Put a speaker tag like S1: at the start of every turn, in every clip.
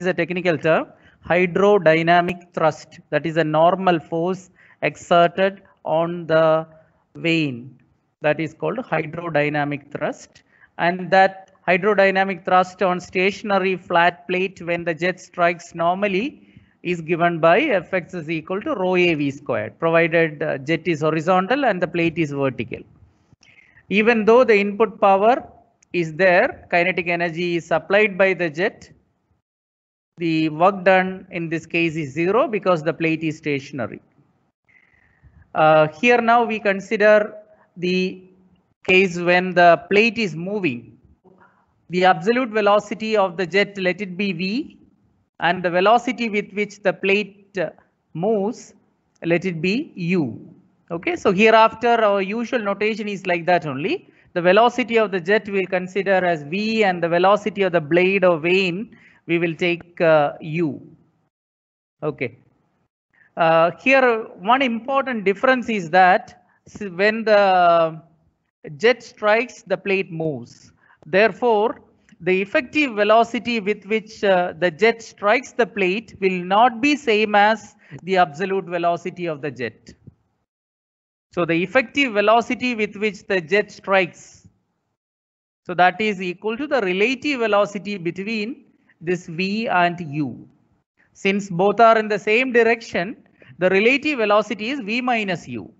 S1: is a technical term hydrodynamic thrust that is a normal force exerted on the vane that is called hydrodynamic thrust and that hydrodynamic thrust on stationary flat plate when the jet strikes normally is given by Fx is equal to rho AV squared provided uh, jet is horizontal and the plate is vertical. Even though the input power is there, kinetic energy is supplied by the jet, the work done in this case is zero because the plate is stationary. Uh, here now we consider the case when the plate is moving. The absolute velocity of the jet, let it be V, and the velocity with which the plate uh, moves, let it be U. Okay, so hereafter our usual notation is like that only. The velocity of the jet we'll consider as V and the velocity of the blade or vane we will take uh, u. Okay. Uh, here, one important difference is that when the jet strikes, the plate moves. Therefore, the effective velocity with which uh, the jet strikes the plate will not be same as the absolute velocity of the jet. So the effective velocity with which the jet strikes. So that is equal to the relative velocity between this v and u. Since both are in the same direction, the relative velocity is v minus u.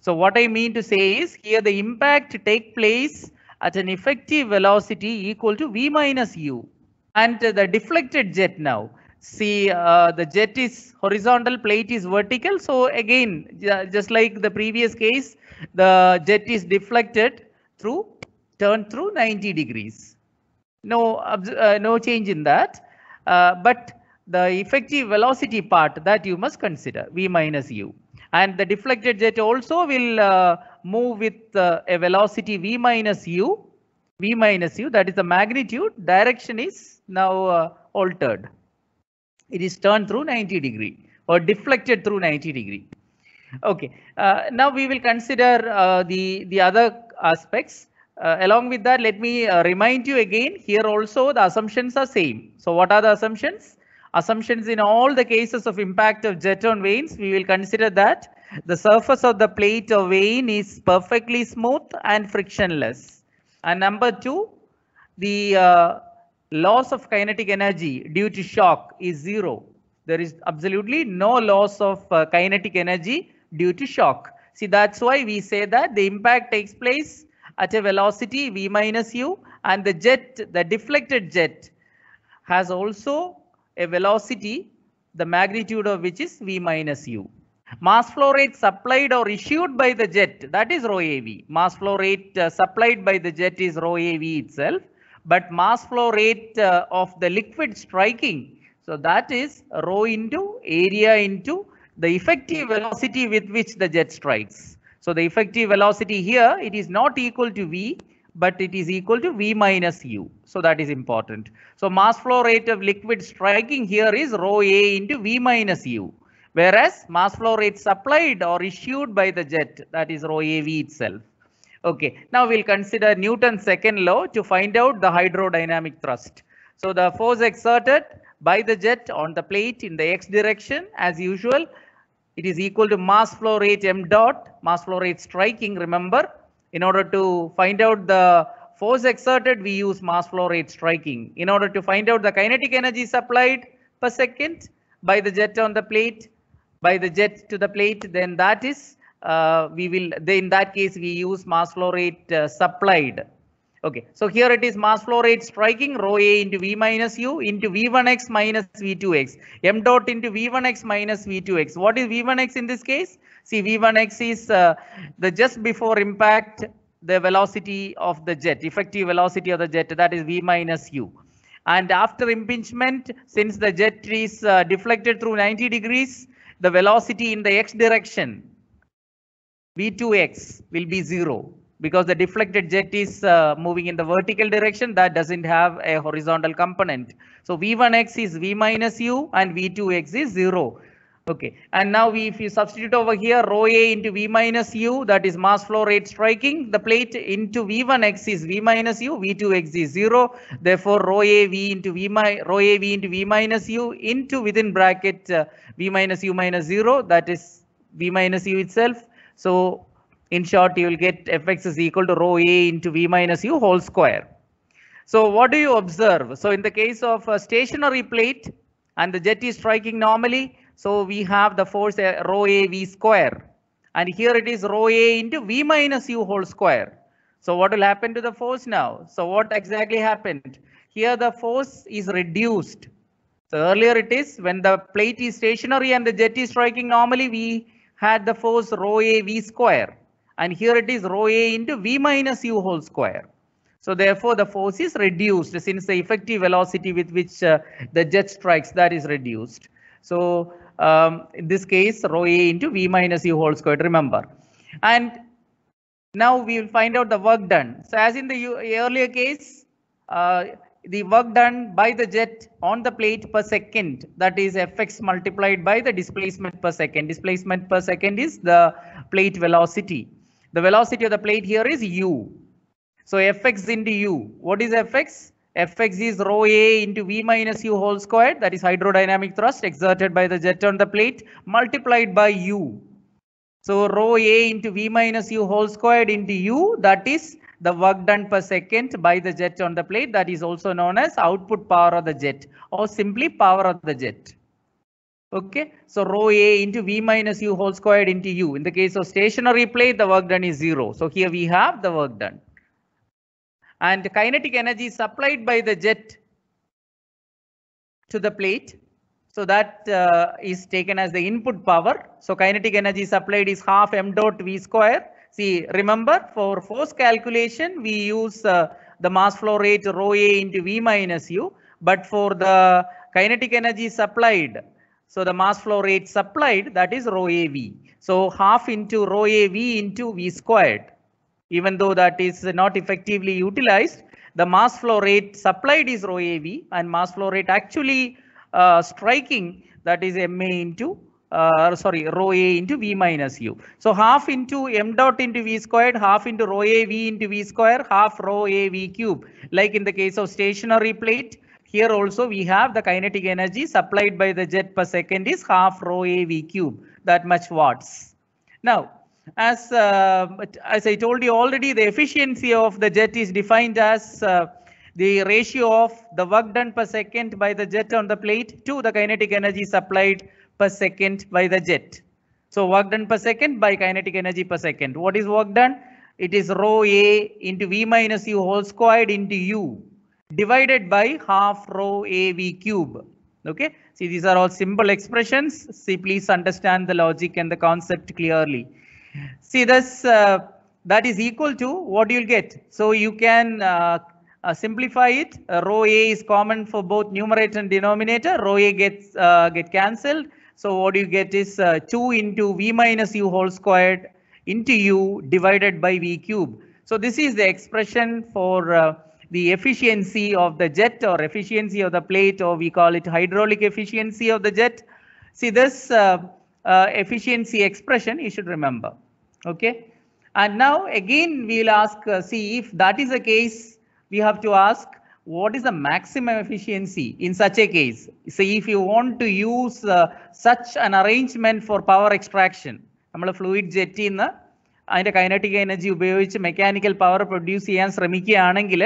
S1: So what I mean to say is here the impact take place at an effective velocity equal to v minus u. And the deflected jet now, see uh, the jet is horizontal plate is vertical so again just like the previous case the jet is deflected through turned through 90 degrees no, uh, no change in that. Uh, but the effective velocity part that you must consider V minus U. And the deflected jet also will uh, move with uh, a velocity V minus U. V minus U that is the magnitude direction is now uh, altered. It is turned through 90 degree or deflected through 90 degree. Okay, uh, now we will consider the, the other aspects. Uh, along with that, let me uh, remind you again, here also the assumptions are same. So what are the assumptions? Assumptions in all the cases of impact of jet on vanes, we will consider that the surface of the plate of vein is perfectly smooth and frictionless. And number two, the uh, loss of kinetic energy due to shock is zero. There is absolutely no loss of uh, kinetic energy due to shock. See, that's why we say that the impact takes place at a velocity v minus u and the jet, the deflected jet has also a velocity, the magnitude of which is v minus u. Mass flow rate supplied or issued by the jet, that is rho AV. Mass flow rate uh, supplied by the jet is rho AV itself, but mass flow rate uh, of the liquid striking, so that is rho into area into the effective velocity with which the jet strikes. So the effective velocity here, it is not equal to V, but it is equal to V minus U. So that is important. So mass flow rate of liquid striking here is rho A into V minus U. Whereas mass flow rate supplied or issued by the jet, that is rho AV itself. Okay, now we'll consider Newton's second law to find out the hydrodynamic thrust. So the force exerted by the jet on the plate in the x direction as usual it is equal to mass flow rate m dot, mass flow rate striking, remember. In order to find out the force exerted, we use mass flow rate striking. In order to find out the kinetic energy supplied per second by the jet on the plate, by the jet to the plate, then that is, uh, we will, then in that case, we use mass flow rate uh, supplied. Okay, so here it is mass flow rate striking rho A into V minus U into V1x minus V2x. M dot into V1x minus V2x. What is V1x in this case? See, V1x is uh, the just before impact the velocity of the jet, effective velocity of the jet, that is V minus U. And after impingement, since the jet is uh, deflected through 90 degrees, the velocity in the x direction, V2x, will be 0 because the deflected jet is uh, moving in the vertical direction that doesn't have a horizontal component. So V1x is V minus U and V2x is 0. Okay, and now we, if you substitute over here rho A into V minus U that is mass flow rate striking the plate into V1x is V minus U, V2x is 0. Therefore rho A V into V, rho A V into V minus U into within bracket uh, V minus U minus 0 that is V minus U itself. So in short, you will get fx is equal to rho a into v minus u whole square. So what do you observe? So in the case of a stationary plate and the jet is striking normally, so we have the force rho a v square. And here it is rho a into v minus u whole square. So what will happen to the force now? So what exactly happened? Here the force is reduced. So earlier it is when the plate is stationary and the jet is striking normally we had the force rho a v square and here it is rho a into v minus u whole square. So therefore the force is reduced since the effective velocity with which uh, the jet strikes that is reduced. So um, in this case rho a into v minus u whole square remember and now we will find out the work done. So as in the earlier case uh, the work done by the jet on the plate per second that is fx multiplied by the displacement per second. Displacement per second is the plate velocity the velocity of the plate here is u. So fx into u. What is fx? fx is rho a into v minus u whole squared. That is hydrodynamic thrust exerted by the jet on the plate multiplied by u. So rho a into v minus u whole squared into u. That is the work done per second by the jet on the plate. That is also known as output power of the jet or simply power of the jet. Okay, so rho A into V minus U whole squared into U. In the case of stationary plate, the work done is zero. So here we have the work done. And kinetic energy supplied by the jet to the plate. So that uh, is taken as the input power. So kinetic energy supplied is half m dot V square. See, remember for force calculation, we use uh, the mass flow rate rho A into V minus U. But for the kinetic energy supplied, so the mass flow rate supplied that is rho AV. So half into rho AV into V squared. Even though that is not effectively utilized, the mass flow rate supplied is rho AV and mass flow rate actually uh, striking that is MA into uh, sorry rho A into V minus U. So half into M dot into V squared, half into rho A V into V square, half rho A V cube. Like in the case of stationary plate, here also we have the kinetic energy supplied by the jet per second is half rho AV cube, that much watts. Now, as, uh, as I told you already, the efficiency of the jet is defined as uh, the ratio of the work done per second by the jet on the plate to the kinetic energy supplied per second by the jet. So work done per second by kinetic energy per second. What is work done? It is rho A into V minus U whole squared into U divided by half rho AV cube. Okay, see these are all simple expressions. See, please understand the logic and the concept clearly. See this, uh, that is equal to what you'll get. So you can uh, uh, simplify it. Uh, row A is common for both numerator and denominator. Row A gets uh, get cancelled. So what you get is uh, 2 into V minus U whole squared into U divided by V cube. So this is the expression for the efficiency of the jet or efficiency of the plate or we call it hydraulic efficiency of the jet. See this uh, uh, efficiency expression you should remember. Okay. And now again we will ask uh, see if that is the case we have to ask what is the maximum efficiency in such a case. See if you want to use uh, such an arrangement for power extraction. നമ്മൾ fluid ജെറ്റിൽ kinetic energy kinetic energy Mechanical power power produce ചെയ്യാൻ ശ്രമിക്കുകയാണെങ്കിൽ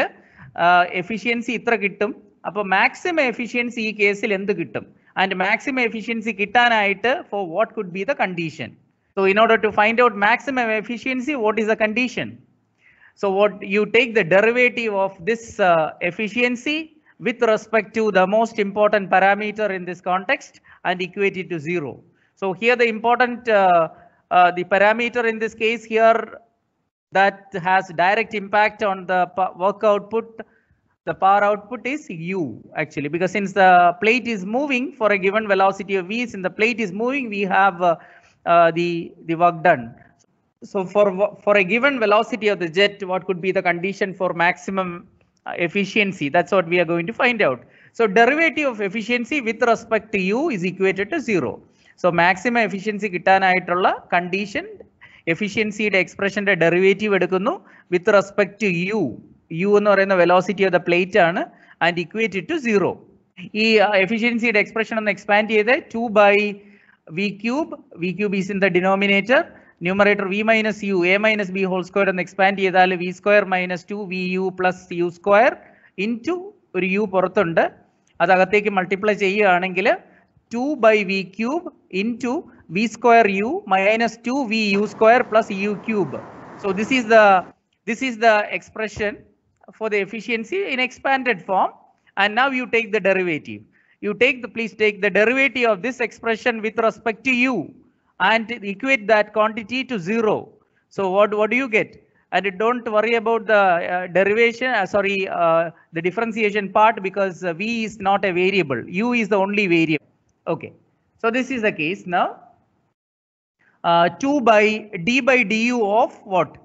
S1: efficiency ഇത്ര കിട്ടും അപ്പോൾ maximum efficiency ഈ കേസിൽ എന്ത് കിട്ടും ആൻഡ് മാക്സിമം എഫിഷ്യൻസി കിട്ടാനായിട്ട് for what could be the condition so in order to find out maximum efficiency what is the condition so what you take the derivative of this efficiency with respect to the most important parameter in this context and equate it to zero. So here the important, uh, uh, the parameter in this case here that has direct impact on the work output the power output is u actually because since the plate is moving for a given velocity of v since the plate is moving we have uh, uh, the the work done so for for a given velocity of the jet what could be the condition for maximum uh, efficiency that's what we are going to find out so derivative of efficiency with respect to u is equated to zero so maximum efficiency കിട്ടാനായിട്ടുള്ള condition എഫിഷ്യൻസിയുടെ എക്സ്പ്രഷന്റെ derivative എടുക്കുന്നു with respect to u u എന്ന് പറയുന്ന velocity of the plate ആണ് and equated to zero ഈ എഫിഷ്യൻസിയുടെ expression ഒന്ന് എക്സ്പാൻഡ് ചെയ്ത് two by v cube v cube is in the denominator numerator v minus u a minus b whole square എന്ന് expand ചെയ്താൽ v square minus two v u plus u square in two ഒരു u പുറത്തുണ്ട് അതകത്തേക്ക് multiply ചെയ്യുകയാണെങ്കിൽ two by v cube in two v square u minus 2 v u square plus u cube. So this is the this is the expression for the efficiency in expanded form. And now you take the derivative. You take the please take the derivative of this expression with respect to u and equate that quantity to zero. So what what do you get? and don't worry about the uh, derivation uh, sorry uh, the differentiation part because uh, v is not a variable u is the only variable okay so this is the case now uh, 2 by d by du of what?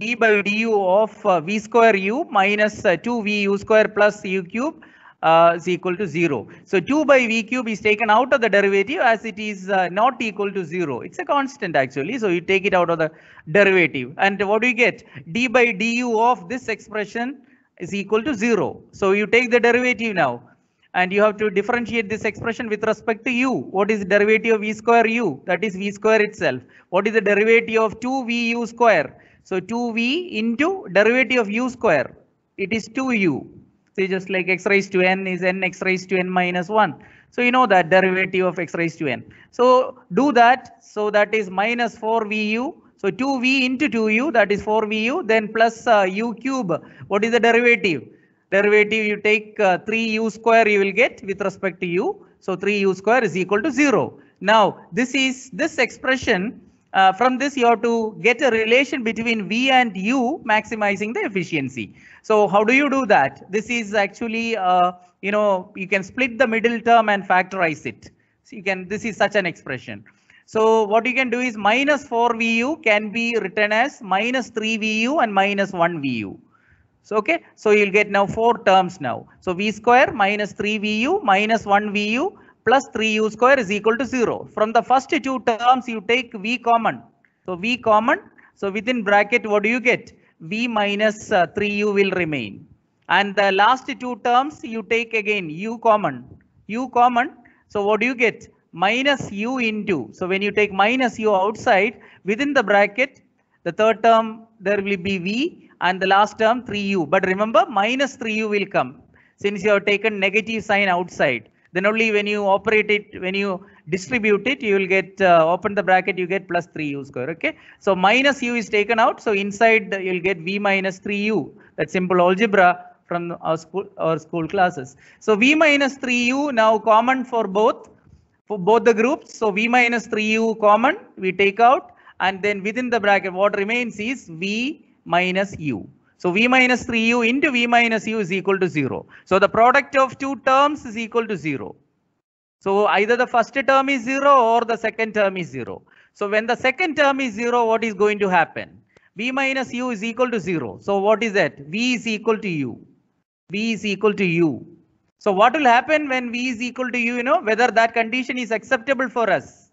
S1: d by du of uh, v square u minus uh, 2 vu square plus u cube uh, is equal to 0. So 2 by v cube is taken out of the derivative as it is uh, not equal to 0. It's a constant actually. So you take it out of the derivative. And what do you get? d by du of this expression is equal to 0. So you take the derivative now and you have to differentiate this expression with respect to u. What is the derivative of v square u? That is v square itself. What is the derivative of 2vu square? So 2v into derivative of u square. It is 2u. So just like x raised to n is n x raised to n minus 1. So you know that derivative of x raised to n. So do that. So that is minus 4vu. So 2v into 2u that is 4vu then plus uh, u cube. What is the derivative? derivative you take uh, 3u square you will get with respect to u. So 3u square is equal to 0. Now this is this expression uh, from this you have to get a relation between v and u maximizing the efficiency. So how do you do that? This is actually uh, you know you can split the middle term and factorize it. So you can this is such an expression. So what you can do is minus 4 vu can be written as minus 3 vu and minus 1 vu. So, okay, so you'll get now four terms now. So v square minus 3vu minus 1vu plus 3u square is equal to 0. From the first two terms, you take v common. So v common. So within bracket, what do you get? v minus uh, 3u will remain. And the last two terms, you take again u common. u common. So what do you get? Minus u into. So when you take minus u outside, within the bracket, the third term, there will be v and the last term 3u. But remember minus 3u will come since you have taken negative sign outside. Then only when you operate it, when you distribute it, you will get uh, open the bracket, you get plus 3u square. Okay. So minus u is taken out. So inside you'll get v minus 3u. That simple algebra from our school, our school classes. So v minus 3u now common for both for both the groups. So v minus 3u common we take out and then within the bracket what remains is v minus u. So v minus 3u into v minus u is equal to 0. So the product of two terms is equal to 0. So either the first term is 0 or the second term is 0. So when the second term is 0, what is going to happen? v minus u is equal to 0. So what is that? v is equal to u. v is equal to u. So what will happen when v is equal to u, you know, whether that condition is acceptable for us?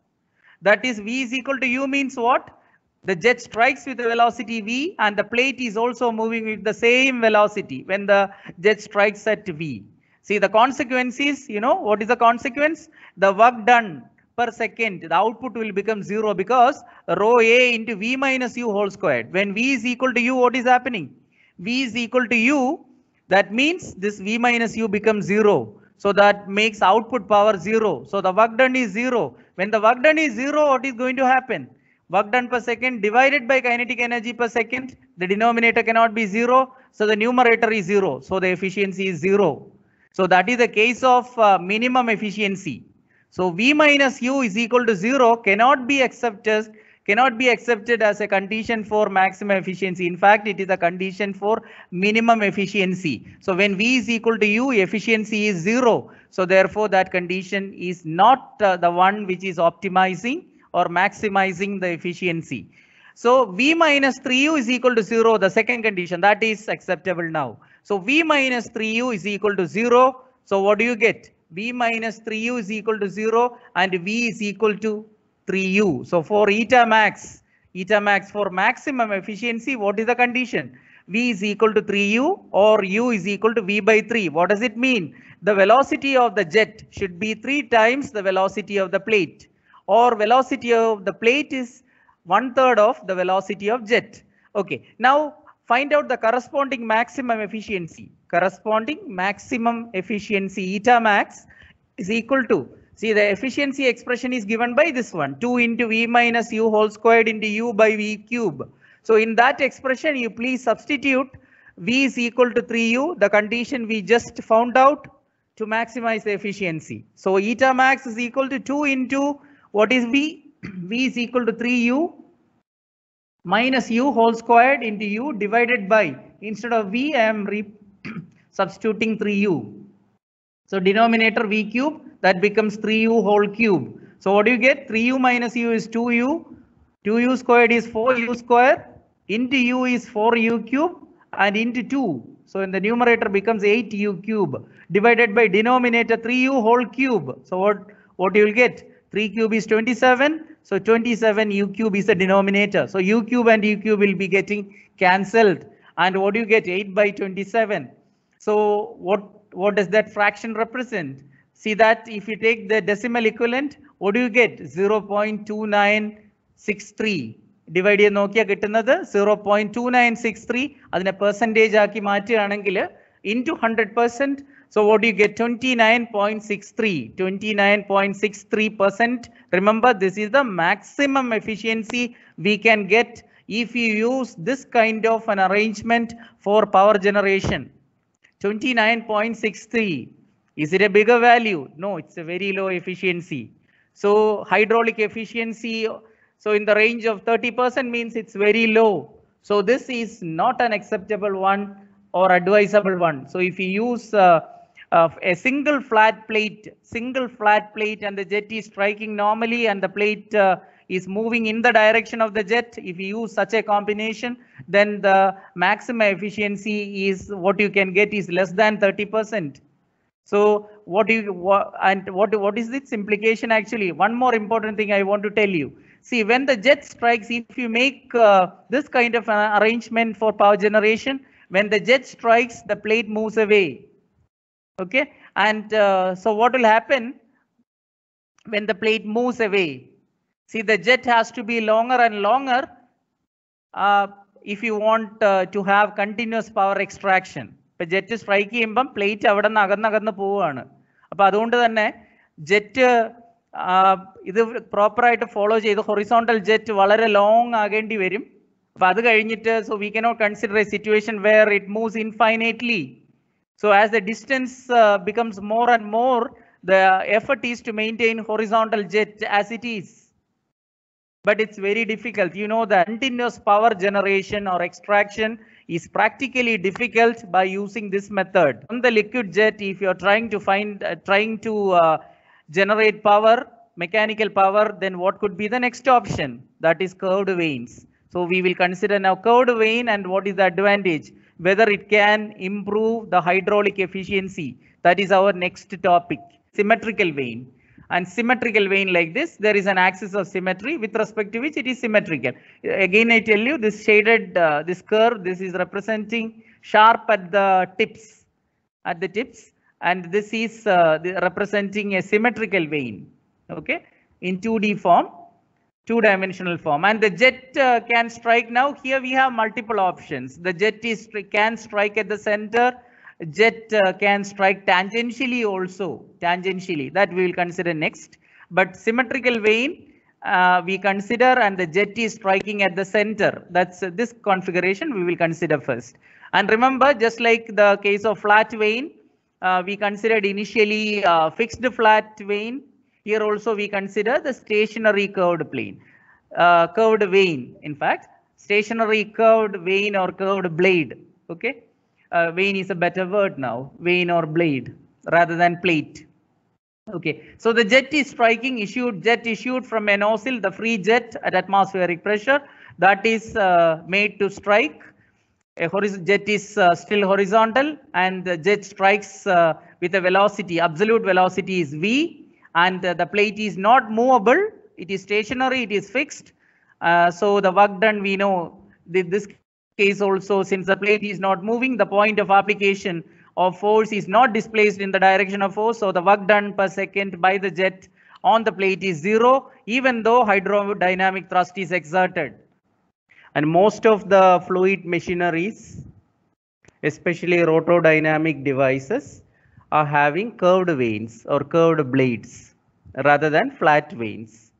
S1: That is v is equal to u means what? The jet strikes with the velocity v and the plate is also moving with the same velocity when the jet strikes at v. See the consequences. you know, what is the consequence? The work done per second, the output will become zero because rho a into v minus u whole squared. When v is equal to u, what is happening? v is equal to u, that means this v minus u becomes zero. So that makes output power zero. So the work done is zero. When the work done is zero, what is going to happen? work done per second divided by kinetic energy per second. The denominator cannot be zero. So the numerator is zero. So the efficiency is zero. So that is the case of uh, minimum efficiency. So V minus U is equal to zero cannot be accepted cannot be accepted as a condition for maximum efficiency. In fact, it is a condition for minimum efficiency. So when V is equal to U, efficiency is zero. So therefore that condition is not uh, the one which is optimizing or maximizing the efficiency. So V minus 3U is equal to 0, the second condition, that is acceptable now. So V minus 3U is equal to 0. So what do you get? V minus 3U is equal to 0 and V is equal to 3U. So for eta max, eta max for maximum efficiency, what is the condition? V is equal to 3U or U is equal to V by 3. What does it mean? The velocity of the jet should be 3 times the velocity of the plate or velocity of the plate is one third of the velocity of jet. Okay, now find out the corresponding maximum efficiency. Corresponding maximum efficiency eta max is equal to, see the efficiency expression is given by this one, 2 into V minus U whole squared into U by V cube. So in that expression, you please substitute V is equal to 3U, the condition we just found out to maximize the efficiency. So eta max is equal to 2 into what is V? V is equal to 3U minus U whole squared into U divided by, instead of V, I am substituting 3U. So denominator V cube, that becomes 3U whole cube. So what do you get? 3U minus U is 2U, 2U squared is 4U squared into U is 4U cube, and into 2. So in the numerator becomes 8u cube divided by denominator 3u whole cube. So what, what you will get? 3 cube is 27. So 27 u cube is the denominator. So u cube and u cube will be getting cancelled. And what do you get? 8 by 27. So what, what does that fraction represent? See that if you take the decimal equivalent, what do you get? 0.2963. Divide ചെയ്ത് Nokia get another 0.2963 and nine percentage three അതിനെ mati ആക്കി into 100 percent so what do you get? 29.63, 29.63%. Remember, this is the maximum efficiency we can get if you use this kind of an arrangement for power generation. 29.63. Is it a bigger value? No, it's a very low efficiency. So hydraulic efficiency, so in the range of 30% means it's very low. So this is not an acceptable one or advisable one. So if you use uh, uh, a single flat plate, single flat plate and the jet is striking normally and the plate uh, is moving in the direction of the jet. If you use such a combination, then the maximum efficiency is what you can get is less than 30%. So what do you what, and what what is its implication actually? One more important thing I want to tell you. See, when the jet strikes, if you make uh, this kind of uh, arrangement for power generation, when the jet strikes, the plate moves away. Okay, and uh, so what will happen when the plate moves away? See, the jet has to be longer and longer uh, if you want uh, to have continuous power extraction. ഇപ്പം jet strike ചെയ്യുമ്പം plate അവിടെ നിന്ന് അകന്നകന്ന് പോവുകയാണ് അപ്പം അതുകൊണ്ട് തന്നെ jet ഇത് പ്രോപ്പറായിട്ട് ഫോളോ ചെയ്ത് ഹൊറിസോണ്ടൽ ജെറ്റ് വളരെ ലോങ് ആകേണ്ടി വരും അപ്പം അത് കഴിഞ്ഞിട്ട് so we cannot consider a situation where it moves infinitely So as the distance uh, becomes more and more, the effort is to maintain horizontal jet as it is. But it's very difficult. You know the continuous power generation or extraction is practically difficult by using this method. On the liquid jet, if you're trying to find, uh, trying to uh, generate power, mechanical power, then what could be the next option? That is curved vanes. So we will consider now curved vane and what is the advantage? whether it can improve the hydraulic efficiency. That is our next topic, symmetrical vein. And symmetrical vein like this, there is an axis of symmetry with respect to which it is symmetrical. Again, I tell you this shaded, uh, this curve, this is representing sharp at the tips, at the tips. And this is uh, representing a symmetrical vein, okay, in 2D form two-dimensional form. And the jet uh, can strike now. Here we have multiple options. The jet is can strike at the center. Jet uh, can strike tangentially also, tangentially. That we will consider next. But symmetrical vane uh, we consider and the jet is striking at the center. That's uh, this configuration we will consider first. And remember, just like the case of flat vane, uh, we considered initially uh, fixed flat vane here also we consider the stationary curved plane, uh, curved vein, in fact, stationary curved vein or curved blade. Okay, uh, vein is a better word now, vein or blade rather than plate. Okay, so the jet is striking issued jet issued from an nozzle, the free jet at atmospheric pressure that is uh, made to strike. A jet is uh, still horizontal and the jet strikes uh, with a velocity, absolute velocity is V and the plate is not movable it is stationary it is fixed uh, so the work done we know this case also since the plate is not moving the point of application of force is not displaced in the direction of force so the work done per second by the jet on the plate is zero even though hydrodynamic thrust is exerted and most of the fluid machineries especially rotodynamic devices are having curved vanes or curved blades rather than flat veins.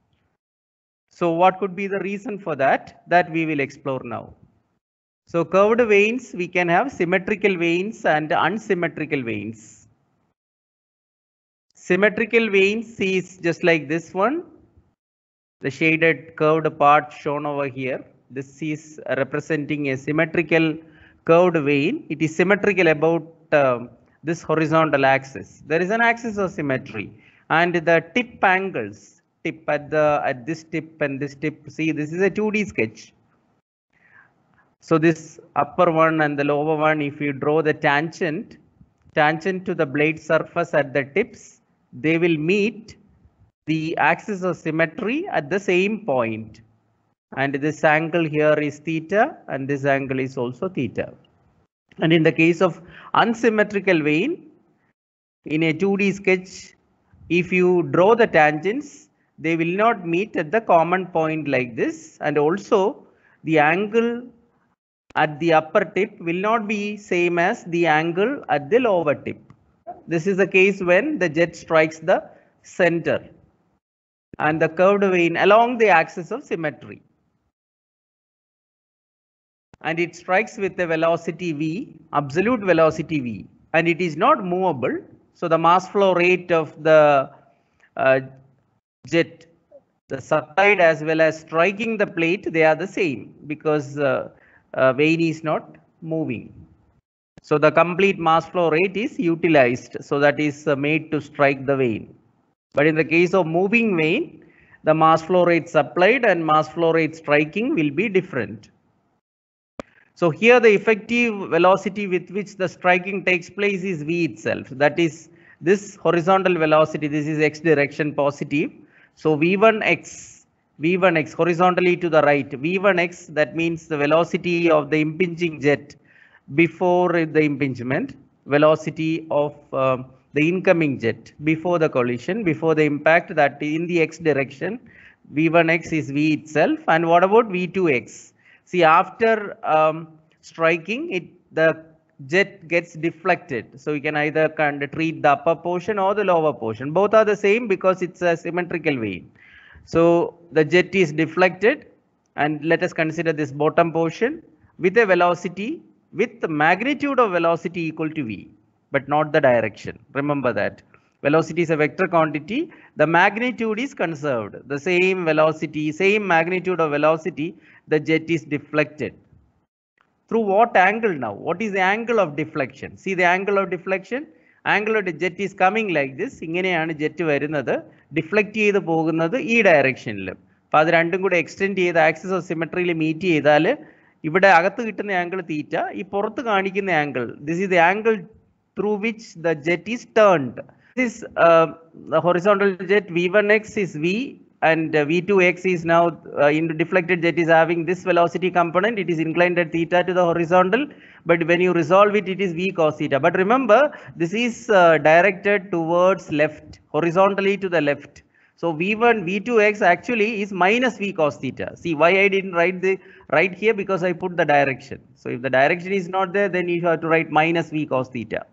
S1: So what could be the reason for that? That we will explore now. So curved veins, we can have symmetrical veins and unsymmetrical veins. Symmetrical veins is just like this one. The shaded curved part shown over here. This is representing a symmetrical curved vein. It is symmetrical about uh, this horizontal axis. There is an axis of symmetry and the tip angles tip at the at this tip and this tip see this is a 2d sketch so this upper one and the lower one if you draw the tangent tangent to the blade surface at the tips they will meet the axis of symmetry at the same point and this angle here is theta and this angle is also theta and in the case of unsymmetrical vein in a 2d sketch if you draw the tangents, they will not meet at the common point like this. And also the angle at the upper tip will not be same as the angle at the lower tip. This is the case when the jet strikes the center and the curved vein along the axis of symmetry. And it strikes with the velocity v, absolute velocity v, and it is not movable so the mass flow rate of the uh, jet, the subside as well as striking the plate, they are the same because uh, uh, vein is not moving. So the complete mass flow rate is utilized. So that is uh, made to strike the vein. But in the case of moving vein, the mass flow rate supplied and mass flow rate striking will be different. So here the effective velocity with which the striking takes place is V itself. That is this horizontal velocity. This is X direction positive. So V1X, V1X horizontally to the right. V1X that means the velocity of the impinging jet before the impingement. Velocity of uh, the incoming jet before the collision, before the impact that in the X direction. V1X is V itself. And what about V2X? See, after um, striking, it the jet gets deflected. So you can either kind of treat the upper portion or the lower portion. Both are the same because it's a symmetrical vein. So the jet is deflected and let us consider this bottom portion with a velocity with the magnitude of velocity equal to v but not the direction. Remember that. velocity is a vector quantity, the magnitude is conserved. The same velocity, same magnitude of velocity, the jet is deflected. Through what angle now? What is the angle of deflection? See the angle of deflection? angle of the jet is coming like this ingeneyana jet varunathu deflect cheythu pogunathu ee direction il appo adu rendum kuda extend cheythu axis of symmetry il meet ചെയ്താൽ ഇവിടെ അകത്ത് കിട്ടുന്ന angle theta ഈ പുറത്ത് കാണിക്കുന്ന angle this is the angle through which the jet is turned This uh, the horizontal jet V1x is V and uh, V2x is now uh, in deflected jet is having this velocity component. It is inclined at theta to the horizontal, but when you resolve it, it is V cos theta. But remember, this is uh, directed towards left, horizontally to the left. So V1, V2x actually is minus V cos theta. See why I didn't write the right here because I put the direction. So if the direction is not there, then you have to write minus V cos theta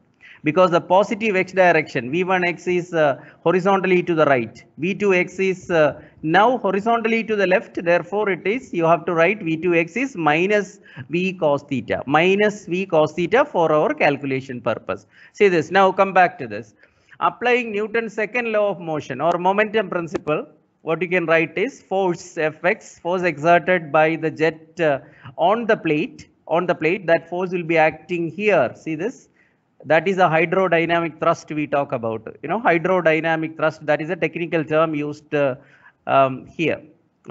S1: because the positive x direction v1x is uh, horizontally to the right v2x is uh, now horizontally to the left therefore it is you have to write v2x is minus v cos theta minus v cos theta for our calculation purpose see this now come back to this applying newton's second law of motion or momentum principle what you can write is force fx force exerted by the jet uh, on the plate on the plate that force will be acting here see this that is a hydrodynamic thrust we talk about you know hydrodynamic thrust that is a technical term used uh, um, here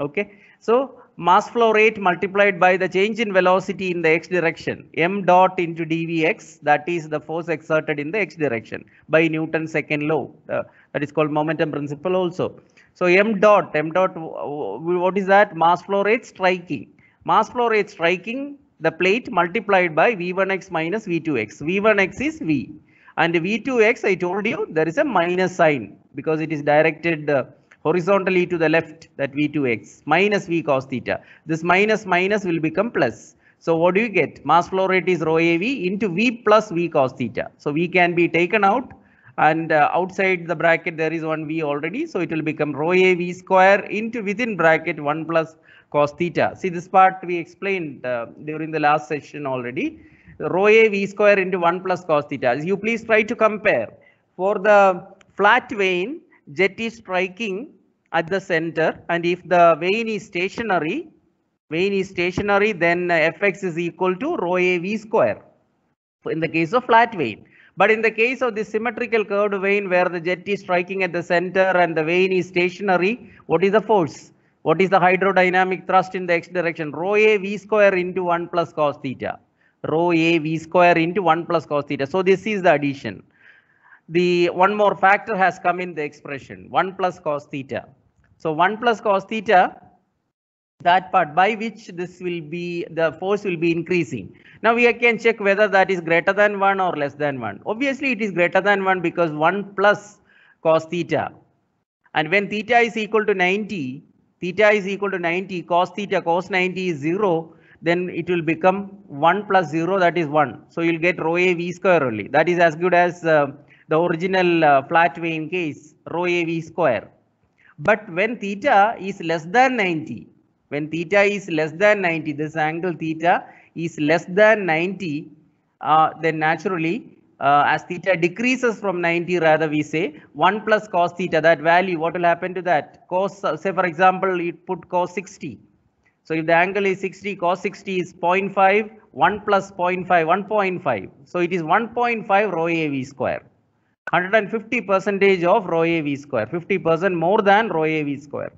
S1: okay so mass flow rate multiplied by the change in velocity in the x direction m dot into dvx that is the force exerted in the x direction by newton's second law uh, that is called momentum principle also so m dot m dot what is that mass flow rate striking mass flow rate striking the plate multiplied by V1x minus V2x. V1x is V and V2x I told you there is a minus sign because it is directed uh, horizontally to the left that V2x minus V cos theta. This minus minus will become plus. So what do you get? Mass flow rate is rho AV into V plus V cos theta. So V can be taken out and uh, outside the bracket there is one V already. So it will become rho AV square into within bracket 1 plus cos theta. See this part we explained uh, during the last session already. Rho a v square into 1 plus cos theta. You please try to compare. For the flat vane, jet is striking at the center and if the vane is stationary, vane is stationary then uh, fx is equal to rho a v square in the case of flat vane. But in the case of the symmetrical curved vane where the jet is striking at the center and the vane is stationary, what is the force? What is the hydrodynamic thrust in the x direction? Rho A V square into 1 plus cos theta. Rho A V square into 1 plus cos theta. So this is the addition. The one more factor has come in the expression 1 plus cos theta. So 1 plus cos theta that part by which this will be the force will be increasing. Now we can check whether that is greater than 1 or less than 1. Obviously it is greater than 1 because 1 plus cos theta. And when theta is equal to 90, theta is equal to 90 cos theta cos 90 is 0 then it will become 1 plus 0 that is 1 so you'll get rho a v square only that is as good as uh, the original uh, flat wave case rho a v square but when theta is less than 90 when theta is less than 90 this angle theta is less than 90 uh, then naturally uh, as theta decreases from 90 rather we say 1 plus cos theta that value what will happen to that cos uh, say for example it put cos 60 so if the angle is 60 cos 60 is 0.5 1 plus 0.5 1.5 so it is 1.5 rho av square 150 percentage of rho av square 50 percent more than rho av square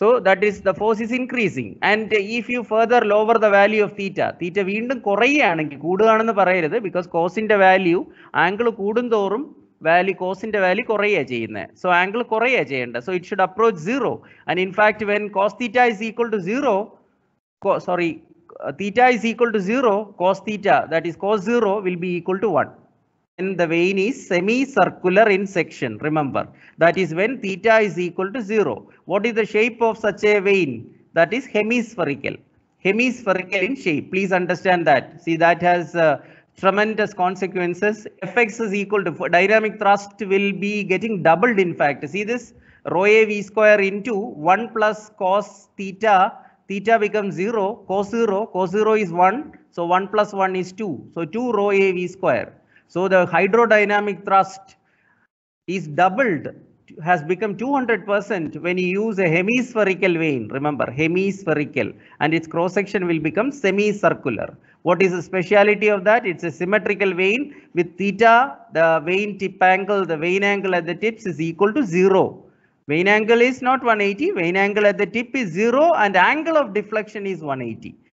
S1: so that is the force is increasing and if you further lower the value of theta theta വീണ്ടും കുറയുകയാണെങ്കിൽ കൂടുകയാണെന്ന് പറയരുത് because കോസിൻ്റെ value angle കൂടുന്തോറും value കോസിൻ്റെ value കുറയുക ചെയ്യുന്നത് so angle കുറയുക ചെയ്യേണ്ടത് so it should approach zero and in fact when cos theta is equal to zero sorry theta is equal to zero cos theta that is cos zero will be equal to one when the vein is semicircular in section. Remember, that is when theta is equal to 0. What is the shape of such a vein? That is hemispherical. Hemispherical in shape. Please understand that. See, that has uh, tremendous consequences. Fx is equal to dynamic thrust will be getting doubled in fact. See this rho a v square into 1 plus cos theta. Theta becomes 0. Cos 0. Cos 0 is 1. So 1 plus 1 is 2. So 2 rho a v square. So the hydrodynamic thrust is doubled, has become 200% when you use a hemispherical vane. Remember, hemispherical. And its cross-section will become semicircular. What is the speciality of that? It's a symmetrical vein with theta, the vein tip angle, the vein angle at the tips is equal to 0. Vein angle is not 180, vein angle at the tip is 0 and angle of deflection is 180.